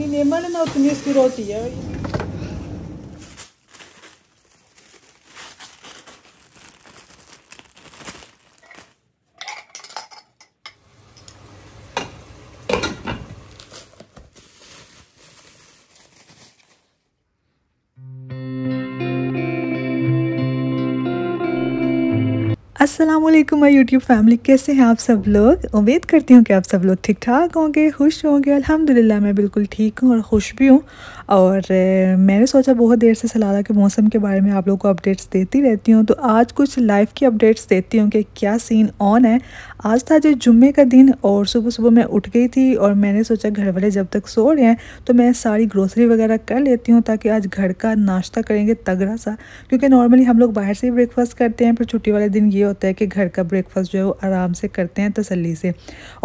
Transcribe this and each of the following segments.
जितनी लेमन है ना उतनी उसकी रोटी है अस्सलाम वालेकुम माय यूट्यूब फैमिली कैसे हैं आप सब लोग उम्मीद करती हूँ कि आप सब लोग ठीक ठाक होंगे खुश होंगे अल्हम्दुलिल्लाह मैं बिल्कुल ठीक हूँ और ख़ुश भी हूँ और मैंने सोचा बहुत देर से सलाला के मौसम के बारे में आप लोगों को अपडेट्स देती रहती हूँ तो आज कुछ लाइफ की अपडेट्स देती हूँ कि क्या सीन ऑन है आज था जो जुम्मे का दिन और सुबह सुबह मैं उठ गई थी और मैंने सोचा घर वाले जब तक सो रहे हैं तो मैं सारी ग्रोसरी वगैरह कर लेती हूँ ताकि आज घर का नाश्ता करेंगे तगड़ा सा क्योंकि नॉर्मली हम लोग बाहर से ही ब्रेकफास्ट करते हैं फिर छुट्टी वाले दिन ये होता है कि घर का ब्रेकफास्ट जो है वो आराम से करते हैं तसल्ली से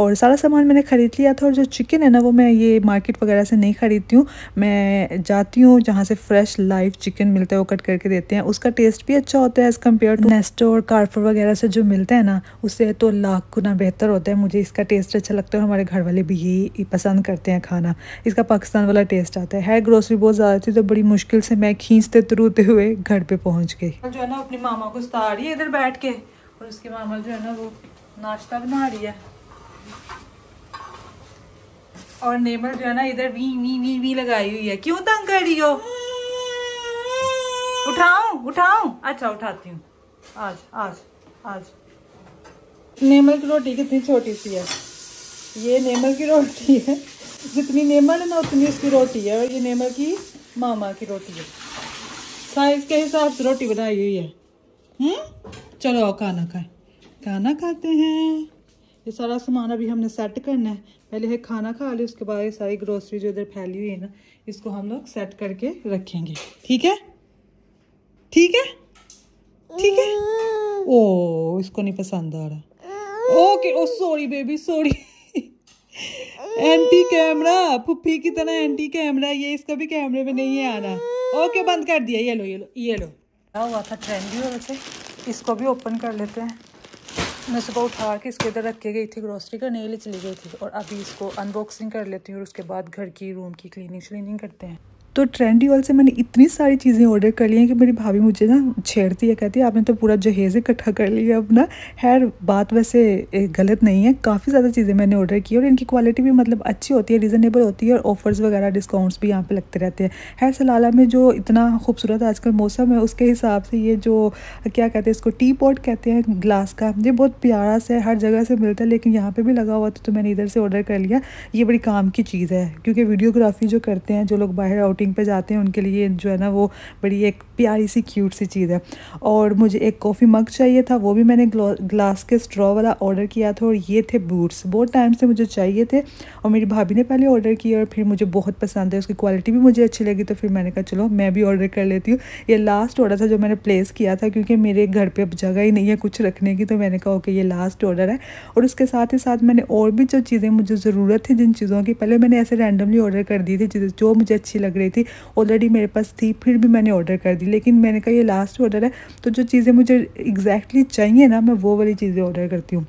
और सारा सामान मैंने ख़रीद लिया था और जो चिकन है ना वो मैं ये मार्केट वगैरह से नहीं ख़रीदती हूँ मैं जाती हूँ जहाँ से फ्रेश लाइव चिकन मिलता है वो कट करके देते हैं उसका टेस्ट भी अच्छा होता है एज़ कम्पेयर टू नेस्टो और कारफोर वगैरह से जो मिलता है ना उससे तो लाख गुना बेहतर होता है मुझे इसका टेस्ट अच्छा लगता है और हमारे घर वाले भी यही पसंद करते हैं खाना इसका पाकिस्तान वाला टेस्ट आता है ग्रोसरी बहुत ज़्यादा थी तो बड़ी मुश्किल से मैं खींचते तरूते हुए घर पे पहुंच गई जो है ना अपनी मामा को सता रही है इधर बैठ के और उसकी मामा जो है ना वो नाश्ता बना रही है और नेमल जो है ना इधर वी वी वी वी लगाई हुई है क्यों तंग कर रही हो उठाऊ उठाऊ अच्छा उठाती हूँ आज आज आज नेमल की रोटी कितनी छोटी सी है ये नेमल की रोटी है जितनी नेमल है ना उतनी उसकी रोटी है और ये नेमल की मामा की रोटी है साइज के हिसाब से रोटी बनाई हुई है हम्म चलो आओ खाना खाएं खाना खाते हैं ये सारा सामान अभी हमने सेट करना है पहले है खाना खा लिया उसके बाद ये सारी ग्रोसरी जो इधर फैली हुई है ना इसको हम लोग सेट करके रखेंगे ठीक है ठीक है ठीक है ओ इसको नहीं पसंद आ रहा okay oh sorry baby sorry aunty camera puppy की तरह एंटी कैमरा ये इसका भी कैमरे में नहीं है आना ओके बंद कर दिया ये लो ये लो ये लो हुआ था ट्रेंडी हो वैसे इसको भी ओपन कर लेते हैं मैं सुबह उठा के इसके इधर रख के गई थी ग्रॉसरी करने के लिए चली गई थी और अभी इसको अनबॉक्सिंग कर लेती हूँ और उसके बाद घर की रूम की क्लीनिंग श्लीनिंग करते हैं तो ट्रेंडी वॉल से मैंने इतनी सारी चीज़ें ऑर्डर कर ली हैं कि मेरी भाभी मुझे ना छेड़ती है कहती है आपने तो पूरा जहेज इकट्ठा कर लिया अपना हैर बात वैसे गलत नहीं है काफ़ी ज़्यादा चीज़ें मैंने ऑर्डर की और इनकी क्वालिटी भी मतलब अच्छी होती है रीज़नेबल होती है और ऑफर्स वगैरह डिस्काउंट्स भी यहाँ पर लगते रहते हैं हैर सलाला में जो इतना खूबसूरत आजकल मौसम है उसके हिसाब से ये जो क्या कहते हैं इसको टी पॉट कहते हैं ग्लास का ये बहुत प्यारा से हर जगह से मिलता है लेकिन यहाँ पर भी लगा हुआ था तो मैंने इधर से ऑर्डर कर लिया ये बड़ी काम की चीज़ है क्योंकि वीडियोग्राफी जो करते हैं जो लोग बाहर आउटिंग शॉपिंग पे जाते हैं उनके लिए जो है ना वो बड़ी एक प्यारी सी क्यूट सी चीज़ है और मुझे एक कॉफ़ी मग चाहिए था वो भी मैंने ग्लास के स्ट्रॉ वाला ऑर्डर किया था और ये थे बूट्स बहुत टाइम से मुझे चाहिए थे और मेरी भाभी ने पहले ऑर्डर किया और फिर मुझे बहुत पसंद है उसकी क्वालिटी भी मुझे अच्छी लगी तो फिर मैंने कहा चलो मैं भी ऑर्डर कर लेती हूँ ये लास्ट ऑर्डर था जो मैंने प्लेस किया था क्योंकि मेरे घर पर अब जगह ही नहीं है कुछ रखने की तो मैंने कहा ओके ये लास्ट ऑर्डर है और उसके साथ ही साथ मैंने और भी जो चीज़ें मुझे ज़रूरत थी जिन चीज़ों की पहले मैंने ऐसे रैंडमली ऑर्डर कर दी थी जो मुझे अच्छी लग रही थी थी ऑलरेडी मेरे पास थी फिर भी मैंने ऑर्डर कर दी लेकिन मैंने कहा ये लास्ट ऑर्डर है तो जो चीज़ें मुझे एग्जैक्टली exactly चाहिए ना मैं वो वाली चीज़ें ऑर्डर करती हूँ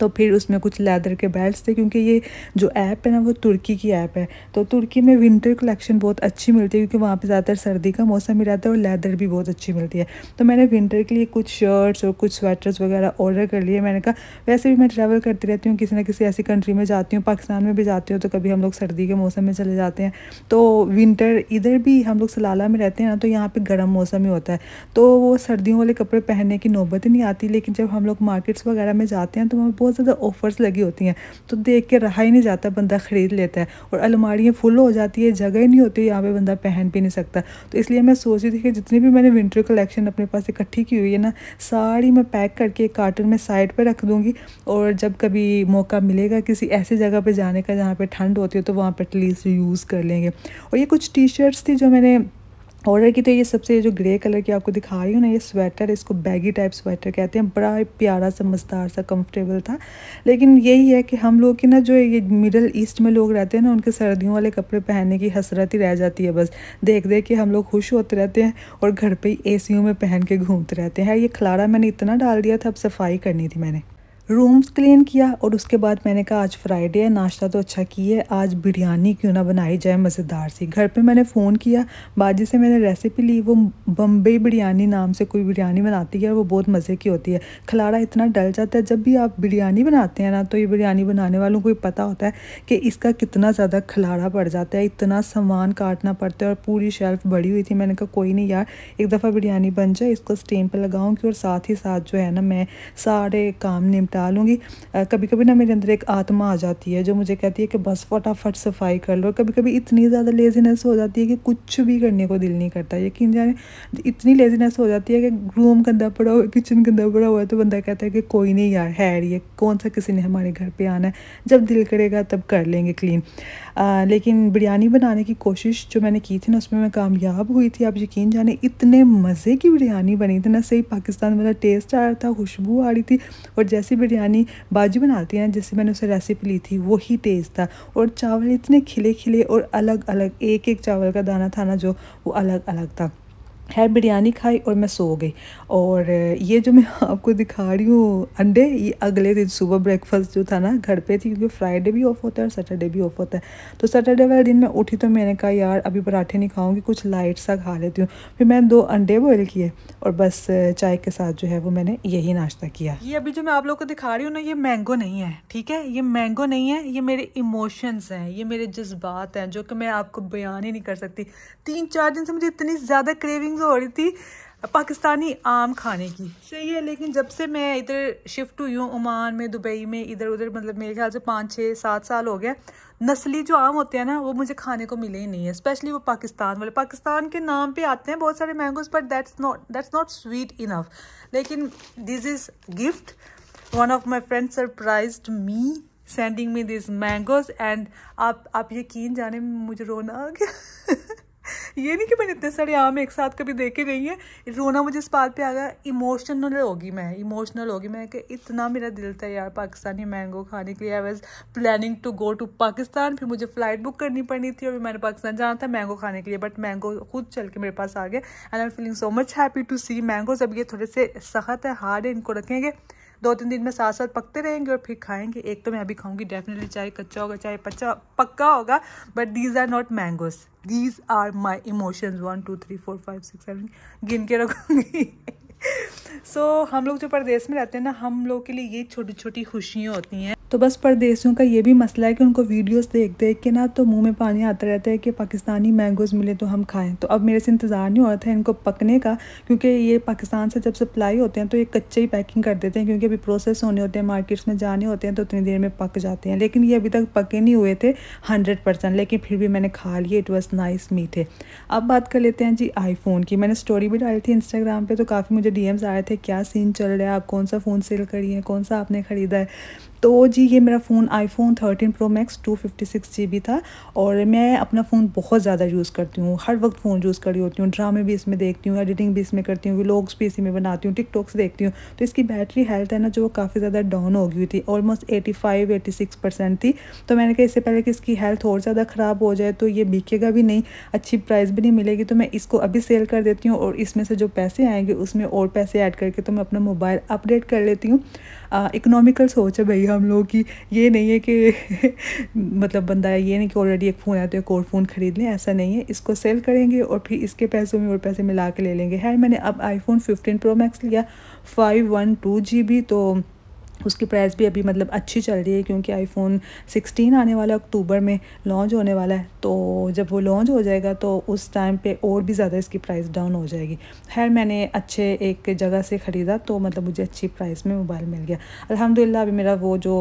तो फिर उसमें कुछ लेदर के बेल्ट्स थे क्योंकि ये जो ऐप है ना वो तुर्की की ऐप है तो तुर्की में विंटर कलेक्शन बहुत अच्छी मिलती है क्योंकि वहाँ पे ज़्यादातर सर्दी का मौसम ही रहता है और लेदर भी बहुत अच्छी मिलती है तो मैंने विंटर के लिए कुछ शर्ट्स और कुछ स्वेटर्स वगैरह ऑर्डर कर लिए मैंने कहा वैसे भी मैं ट्रैवल करती रहती हूँ किसी ना किसी ऐसी कंट्री में जाती हूँ पाकिस्तान में भी जाती हूँ तो कभी हम लोग सर्दी के मौसम में चले जाते हैं तो विंटर इधर भी हम लोग सलाला में रहते हैं ना तो यहाँ पर गर्म मौसम ही होता है तो वो सर्दियों वाले कपड़े पहनने की नौबत ही नहीं आती लेकिन जब हम लोग मार्केट्स वगैरह में जाते हैं तो वहाँ बहुत ज़्यादा ऑफर्स लगी होती हैं तो देख के रहा ही नहीं जाता बंदा ख़रीद लेता है और अलमारियाँ फुल हो जाती है जगह ही नहीं होती यहाँ पर बंदा पहन भी नहीं सकता तो इसलिए मैं सोच रही थी कि जितनी भी मैंने विंटर कलेक्शन अपने पास इकट्ठी की हुई है ना सारी मैं पैक करके एक कार्टन में साइड पर रख दूँगी और जब कभी मौका मिलेगा किसी ऐसी जगह पर जाने का जहाँ पर ठंड होती है तो वहाँ पर एटलीस्ट यूज़ कर लेंगे और ये कुछ टी शर्ट्स थी जो मैंने ऑर्डर की तो ये सबसे जो ग्रे कलर की आपको दिखा रही हूँ ना ये स्वेटर इसको बैगी टाइप स्वेटर कहते हैं बड़ा प्यारा सा मज़दार सा कंफर्टेबल था लेकिन यही है कि हम लोग की ना जो ये मिडल ईस्ट में लोग रहते हैं ना उनके सर्दियों वाले कपड़े पहनने की हसरत ही रह जाती है बस देख देख के हम लोग खुश होते रहते हैं और घर पर ही ए में पहन के घूमते रहते हैं ये खलारा मैंने इतना डाल दिया था अब सफाई करनी थी मैंने रूम्स क्लीन किया और उसके बाद मैंने कहा आज फ्राइडे है नाश्ता तो अच्छा की है आज बिरयानी क्यों ना बनाई जाए मज़ेदार सी घर पे मैंने फ़ोन किया बाजी से मैंने रेसिपी ली वो बम्बई बिरयानी नाम से कोई बिरयानी बनाती है और वो बहुत मज़े की होती है खलाड़ा इतना डल जाता है जब भी आप बिरयानी बनाते हैं ना तो ये बिरयानी बनाने वालों को पता होता है कि इसका कितना ज़्यादा खलाड़ा पड़ जाता है इतना सामान काटना पड़ता है और पूरी शेल्फ़ बड़ी हुई थी मैंने कहा कोई नहीं यार एक दफ़ा बिरयानी बन जाए इसको स्टेम पर लगाऊँ की और साथ ही साथ जो है ना मैं सारे काम निपट डालूँगी कभी कभी ना मेरे अंदर एक आत्मा आ जाती है जो मुझे कहती है कि बस फटाफट सफाई कर लो कभी कभी इतनी ज़्यादा लेजीनेस हो जाती है कि कुछ भी करने को दिल नहीं करता यकीन जाने इतनी लेजीनेस हो जाती है कि रूम गंदा पड़ा हुआ किचन गंदा पड़ा हुआ है तो बंदा कहता है कि कोई नहीं यार है ये कौन सा किसी ने हमारे घर पर आना है जब दिल करेगा तब कर लेंगे क्लीन लेकिन बिरयानी बनाने की कोशिश जो मैंने की थी ना उसमें मैं कामयाब हुई थी आप यकीन जाने इतने मज़े की बिरयानी बनी थी ना सही पाकिस्तान वाला टेस्ट आ रहा था खुशबू आ रही थी और जैसी बिरयानी बाजू बनाती हैं जिससे मैंने उसे रेसिपी ली थी वही टेस्ट था और चावल इतने खिले खिले और अलग अलग एक एक चावल का दाना था ना जो वो अलग अलग था खैर बिरयानी खाई और मैं सो गई और ये जो मैं आपको दिखा रही हूँ अंडे ये अगले दिन सुबह ब्रेकफास्ट जो था ना घर पे थी क्योंकि फ्राइडे भी ऑफ होता है और सैटरडे भी ऑफ होता है तो सैटरडे वाले दिन मैं उठी तो मैंने कहा यार अभी पराठे नहीं खाऊंगी कुछ लाइट सा खा लेती हूँ फिर मैंने दो अंडे बॉयल किए और बस चाय के साथ जो है वो मैंने यही नाश्ता किया ये अभी जो मैं आप लोग को दिखा रही हूँ ना ये मैंगो नहीं है ठीक है ये मैंगो नहीं है ये मेरे इमोशंस हैं ये मेरे जज्बात हैं जो कि मैं आपको बयान ही नहीं कर सकती तीन चार दिन से मुझे इतनी ज़्यादा क्रेविंग्स क्रेविंग हो रही थी पाकिस्तानी आम खाने की सही है लेकिन जब से मैं इधर शिफ्ट हुई हूँ ओमान में दुबई में इधर उधर मतलब मेरे ख्याल से पाँच छः सात साल हो गया नस्ली जो आम होते हैं ना वो मुझे खाने को मिले ही नहीं है स्पेशली वो पाकिस्तान वाले पाकिस्तान के नाम पे आते हैं बहुत सारे mangoes but that's not that's not sweet enough लेकिन this is gift one of my friend surprise me sending me this mangoes and आप आप यकीन जाने मुझे रोना आ गया ये नहीं कि मैंने इतने सारे आम एक साथ कभी देखे नहीं है रोना मुझे इस बात पे आ गया इमोशनल होगी मैं इमोशनल होगी मैं कि इतना मेरा दिल था यार पाकिस्तानी मैंगो खाने के लिए I was planning to go to Pakistan फिर मुझे फ़्लाइट बुक करनी पड़नी थी और मैंने पाकिस्तान जाना था मैंगो खाने के लिए बट मैंगो खुद चल के मेरे पास आ गए and I am feeling so much happy to see mangoes अब ये थोड़े से सख्त है हार्ड है इनको रखेंगे दो तीन दिन में साथ साथ पकते रहेंगे और फिर खाएंगे एक तो मैं अभी खाऊंगी डेफिनेटली चाहे कच्चा होगा चाहे पच्चा पक्का होगा but these are not mangoes these are my emotions one two three four five six seven गिन के रखूंगी सो so, हम लोग जो प्रदेश में रहते हैं ना हम लोग के लिए ये छोटी छोटी खुशियाँ होती हैं तो बस परदेसियों का ये भी मसला है कि उनको वीडियोस देख देख के ना तो मुंह में पानी आता रहता है कि पाकिस्तानी मैंगोज़ मिले तो हम खाएं तो अब मेरे से इंतज़ार नहीं हो रहा था इनको पकने का क्योंकि ये पाकिस्तान से जब सप्लाई होते हैं तो ये कच्चे ही पैकिंग कर देते हैं क्योंकि अभी प्रोसेस होने होते हैं मार्केट्स में जाने होते हैं तो उतनी देर में पक जाते हैं लेकिन ये अभी तक पके नहीं हुए थे हंड्रेड लेकिन फिर भी मैंने खा लिए इट वॉज़ नाइस मीठे अब बात कर लेते हैं जी आईफोन की मैंने स्टोरी भी डाली थी इंस्टाग्राम पर तो काफ़ी मुझे डी आए थे क्या सीन चल रहा है आप कौन सा फ़ोन सेल करिए कौन सा आपने ख़रीदा है तो जी ये मेरा phone iPhone 13 Pro Max 256 GB था और मैं अपना फ़ोन बहुत ज़्यादा यूज़ करती हूँ हर वक्त फ़ोन यूज़ कर रही होती हूँ ड्रामे भी इसमें देखती हूँ एडिटिंग भी इसमें करती हूँ व्लॉग्स भी इसी में बनाती हूँ टिकटॉक्स देखती हूँ तो इसकी बैटरी हेल्थ है ना जो काफ़ी ज़्यादा डाउन हो गई थी ऑलमोस्ट एटी फाइव थी तो मैंने कहा इससे पहले कि इसकी हेल्थ और ज़्यादा ख़राब हो जाए तो ये बिकेगा भी नहीं अच्छी प्राइस भी नहीं मिलेगी तो मैं इसको अभी सेल कर देती हूँ और इसमें से जो पैसे आएंगे उसमें और पैसे ऐड करके तो मैं अपना मोबाइल अपडेट कर लेती हूँ इकनॉमिकल सोच है भैया जाएगा हम लोगों की ये नहीं है कि मतलब बंदा ये नहीं कि ऑलरेडी एक फ़ोन है तो एक और फ़ोन ख़रीद लें ऐसा नहीं है इसको सेल करेंगे और फिर इसके पैसों में और पैसे मिला के ले लेंगे है मैंने अब आईफोन फिफ्टीन प्रो मैक्स लिया five one two G B तो उसकी प्राइस भी अभी मतलब अच्छी चल रही है क्योंकि आईफोन 16 आने वाला अक्टूबर में लॉन्च होने वाला है तो जब वो लॉन्च हो जाएगा तो उस टाइम पे और भी ज़्यादा इसकी प्राइस डाउन हो जाएगी खैर मैंने अच्छे एक जगह से ख़रीदा तो मतलब मुझे अच्छी प्राइस में मोबाइल मिल गया अल्हम्दुलिल्लाह अभी मेरा वो जो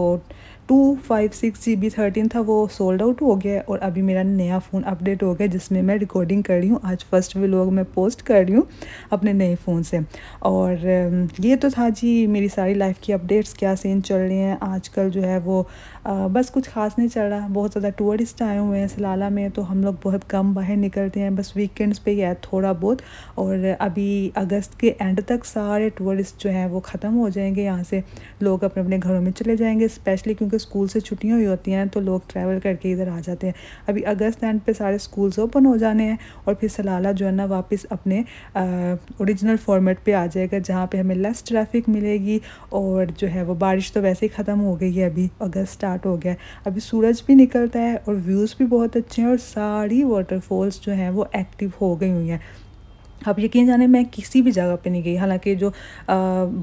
two five six G B thirteen था वो सोल्ड आउट हो गया है और अभी मेरा नया फ़ोन अपडेट हो गया जिसमें मैं रिकॉर्डिंग कर रही हूँ आज फर्स्ट व्लॉग मैं पोस्ट कर रही हूँ अपने नए फ़ोन से और ये तो था जी मेरी सारी लाइफ की अपडेट्स क्या सीन चल रहे हैं आजकल जो है वो आ, बस कुछ खास नहीं चल रहा बहुत ज़्यादा टूरिस्ट आए हुए हैं सलाला में तो हम लोग बहुत कम बाहर निकलते हैं बस वीकेंड्स पर ही है थोड़ा बहुत और अभी अगस्त के एंड तक सारे टूरिस्ट जो हैं वो ख़त्म हो जाएंगे यहाँ से लोग अपने अपने घरों में चले जाएँगे स्पेशली क्योंकि स्कूल से छुट्टियाँ हुई होती हैं तो लोग ट्रैवल करके इधर आ जाते हैं अभी अगस्त एंड पे सारे स्कूल्स ओपन हो जाने हैं और फिर सलाला जो है ना वापस अपने ओरिजिनल फॉर्मेट पे आ जाएगा जहाँ पे हमें लेस ट्रैफिक मिलेगी और जो है वो बारिश तो वैसे ही ख़त्म हो गई है अभी अगस्त स्टार्ट हो गया है अभी सूरज भी निकलता है और व्यूज़ भी बहुत अच्छे हैं और सारी वाटरफॉल्स जो हैं वो एक्टिव हो गई हुई हैं अब यकीन जाने मैं किसी भी जगह पे नहीं गई हालांकि जो आ,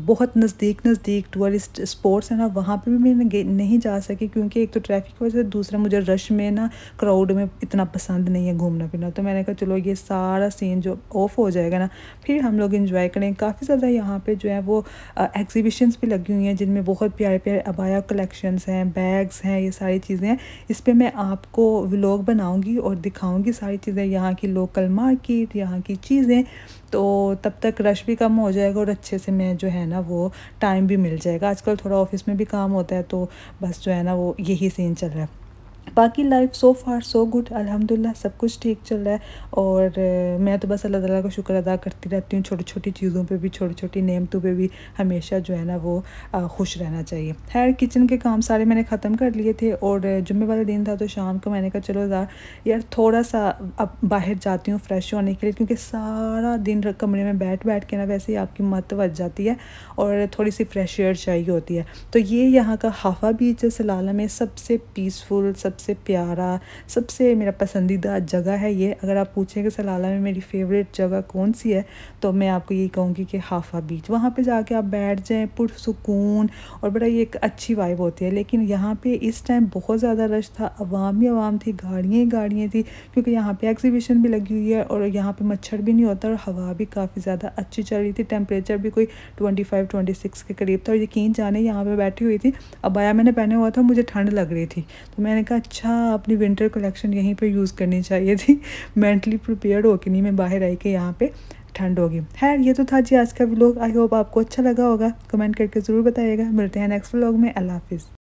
बहुत नज़दीक नज़दीक टूरिस्ट स्पॉट्स हैं ना वहाँ पे भी मैं नहीं जा सकी क्योंकि एक तो ट्रैफिक की वजह से दूसरा मुझे रश में ना क्राउड में इतना पसंद नहीं है घूमना फिरना तो मैंने कहा चलो ये सारा सीन जो ऑफ हो जाएगा ना फिर हम लोग इन्जॉय करें काफ़ी ज़्यादा यहाँ पर जो है वो एग्जीबिशंस भी लगी हुई हैं जिनमें बहुत प्यारे प्यारे अबाया कलेक्शंस हैं बैग्स हैं ये सारी चीज़ें हैं इस पर मैं आपको व्लॉग बनाऊँगी और दिखाऊँगी सारी चीज़ें यहाँ की लोकल मार्केट यहाँ की चीज़ें तो तब तक रश भी कम हो जाएगा और अच्छे से मैं जो है ना वो टाइम भी मिल जाएगा आजकल थोड़ा ऑफिस में भी काम होता है तो बस जो है ना वो यही सीन चल रहा है बाकी लाइफ सो फार सो गुड अल्हम्दुलिल्लाह सब कुछ ठीक चल रहा है और मैं तो बस अल्लाह ताला का शुक्र अदा करती रहती हूँ छोटी छोटी चीज़ों पे भी छोटी छोटी नेमतों पे भी हमेशा जो है ना वो खुश रहना चाहिए खैर किचन के काम सारे मैंने ख़त्म कर लिए थे और जुम्मे वाला दिन था तो शाम को मैंने कहा चलो यार यार थोड़ा सा अब बाहर जाती हूँ फ्रेश होने के लिए क्योंकि सारा दिन कमरे में बैठ बैठ के ना वैसे ही आपकी मत बच जाती है और थोड़ी सी फ्रेश एयर चाहिए होती है तो ये यहाँ का हाफा बीच है सलाला में सबसे पीसफुल सब सबसे प्यारा सबसे मेरा पसंदीदा जगह है ये अगर आप पूछें कि सलाला में मेरी फेवरेट जगह कौन सी है तो मैं आपको ये कहूँगी कि हाफा बीच वहाँ पे जाके आप बैठ जाएँ पुरसकून और बड़ा ये एक अच्छी वाइब होती है लेकिन यहाँ पे इस टाइम बहुत ज़्यादा रश था आवाम ही अवाम थी गाड़ियाँ ही गाड़ियाँ थी क्योंकि यहाँ पर एग्जीबिशन भी लगी हुई है और यहाँ पर मच्छर भी नहीं होता और हवा भी काफ़ी ज़्यादा अच्छी चल रही थी टेम्परेचर भी कोई ट्वेंटी फाइव ट्वेंटी सिक्स के करीब था और यकीन जाने यहाँ पर बैठी हुई थी अब आया मैंने पहने हुआ था मुझे ठंड लग रही थी तो मैंने कहा अच्छा अपनी विंटर कलेक्शन यहीं पर यूज़ करनी चाहिए थी मेंटली हो होकर नहीं मैं बाहर आई के यहाँ पर ठंड होगी खैर ये तो था जी आज का व्लॉग आई होप आपको अच्छा लगा होगा कमेंट करके ज़रूर बताइएगा मिलते हैं नेक्स्ट व्लॉग में अल्लाह हाफिज़